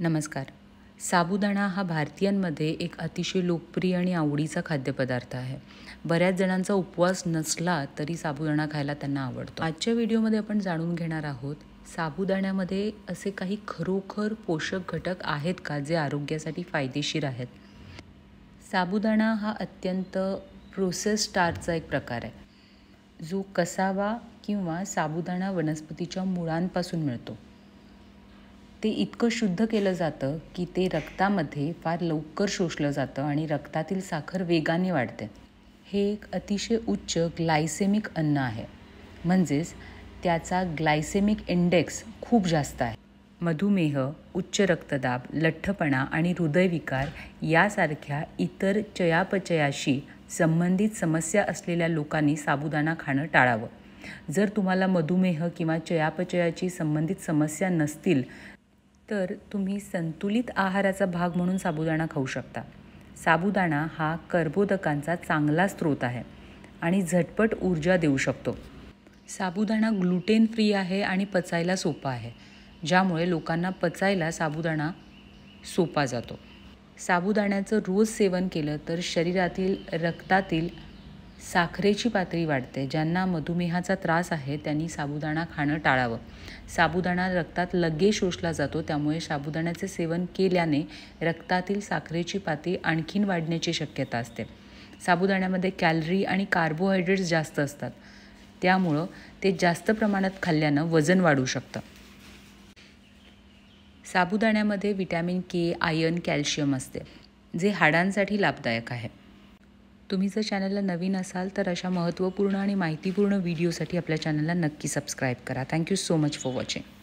नमस्कार साबुदाणा हा भारतीयांमध्ये एक अतिशय लोकप्रिय आणि आवडीचा खाद्यपदार्थ आहे बऱ्याच जणांचा उपवास नसला तरी साबुदाणा खायला त्यांना आवडतो आजच्या व्हिडिओमध्ये आपण जाणून घेणार आहोत साबुदाण्यामध्ये असे काही खरोखर पोषक घटक आहेत का जे आरोग्यासाठी फायदेशीर आहेत साबुदाणा हा अत्यंत प्रोसेस स्टारचा एक प्रकार आहे जो कसावा किंवा साबुदाणा वनस्पतीच्या मुळांपासून मिळतो ते इतकं शुद्ध केलं जातं की ते रक्तामध्ये फार लवकर शोषलं जातं आणि रक्तातील साखर वेगाने वाढते हे एक अतिशय उच्च ग्लायसेमिक अन्न आहे म्हणजेच त्याचा ग्लायसेमिक इंडेक्स खूप जास्त आहे मधुमेह उच्च रक्तदाब लठ्ठपणा आणि हृदयविकार यासारख्या इतर चयापचयाशी संबंधित समस्या असलेल्या लोकांनी साबुदाणा खाणं टाळावं जर तुम्हाला मधुमेह किंवा चयापचयाची संबंधित समस्या नसतील तर तुम्ही संतुलित आहाराचा भाग म्हणून साबुदाणा खाऊ शकता साबुदाणा हा कर्बोदकांचा चांगला स्रोत आहे आणि झटपट ऊर्जा देऊ शकतो साबुदाणा ग्लुटेन फ्री आहे आणि पचायला सोपा आहे ज्यामुळे लोकांना पचायला साबुदाणा सोपा जातो साबुदाण्याचं रोज सेवन केलं तर शरीरातील रक्तातील साखरेची पातळी वाढते ज्यांना मधुमेहाचा त्रास आहे त्यांनी साबुदाणा खाणं टाळावं साबुदाणा रक्तात लगेच शोषला जातो त्यामुळे साबुदाण्याचे सेवन केल्याने रक्तातील साखरेची पातळी आणखीन वाढण्याची शक्यता असते साबुदाण्यामध्ये कॅलरी आणि कार्बोहायड्रेट्स जास्त असतात त्यामुळं ते जास्त प्रमाणात खाल्ल्यानं वजन वाढू शकतं साबुदाण्यामध्ये विटॅमिन के आयर्न कॅल्शियम असते जे हाडांसाठी लाभदायक आहे तुम्ही जर चॅनलला नवीन असाल तर अशा महत्त्वपूर्ण आणि माहितीपूर्ण व्हिडिओसाठी आपल्या चॅनलला नक्की सबस्क्राईब करा thank you so much for watching